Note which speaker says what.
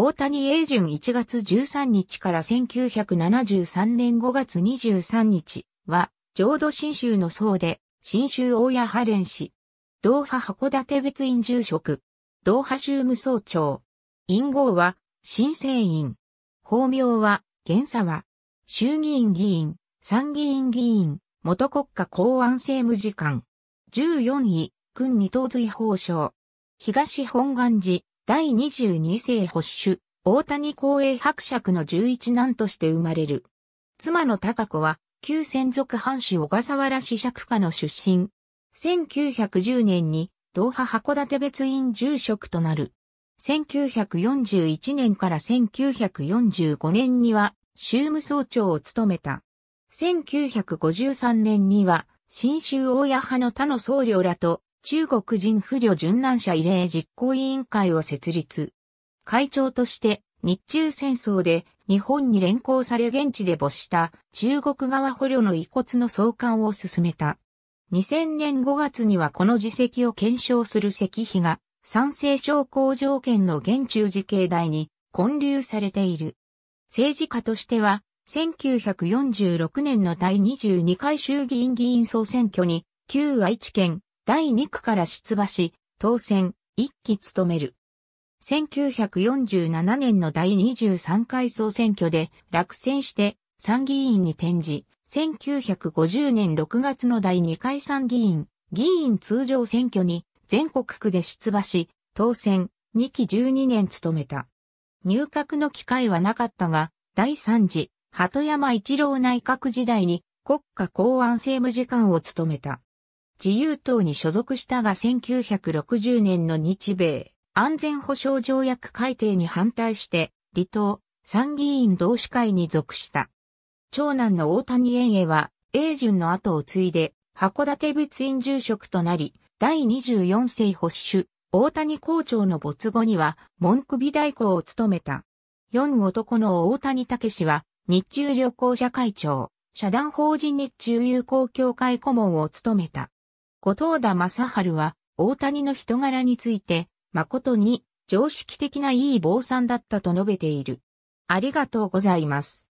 Speaker 1: 大谷英順1月13日から1973年5月23日は、浄土真宗の僧で、新州大谷派連氏。同派函館別院住職。同派宗務総長。院号は、新生院。法名は、現沢。衆議院議員、参議院議員、元国家公安政務次官。14位、君二等随法省。東本願寺、第22世保守、大谷公栄伯爵の11男として生まれる。妻の高子は、旧専属藩士小笠原氏釈家の出身。1910年に、同派函館別院住職となる。1941年から1945年には、州務総長を務めた。1953年には、新州大谷派の他の僧侶らと中国人不慮殉難者慰霊実行委員会を設立。会長として日中戦争で日本に連行され現地で没した中国側捕虜の遺骨の送還を進めた。2000年5月にはこの自責を検証する石碑が賛成症候条件の現中時系台に混流されている。政治家としては1946年の第22回衆議院議員総選挙に旧愛知県第2区から出馬し、当選、1期務める。1947年の第23回総選挙で落選して参議院に転じ、1950年6月の第2回参議院、議員通常選挙に全国区で出馬し、当選、2期12年務めた。入閣の機会はなかったが、第3次、鳩山一郎内閣時代に国家公安政務次官を務めた。自由党に所属したが1960年の日米安全保障条約改定に反対して離党参議院同志会に属した。長男の大谷遠へは英順の後を継いで函館別院住職となり第24世保守大谷校長の没後には文句美代行を務めた。四男の大谷武氏は日中旅行社会長、社団法人日中友好協会顧問を務めた。後藤田正治は、大谷の人柄について、誠に常識的ないい坊さんだったと述べている。ありがとうございます。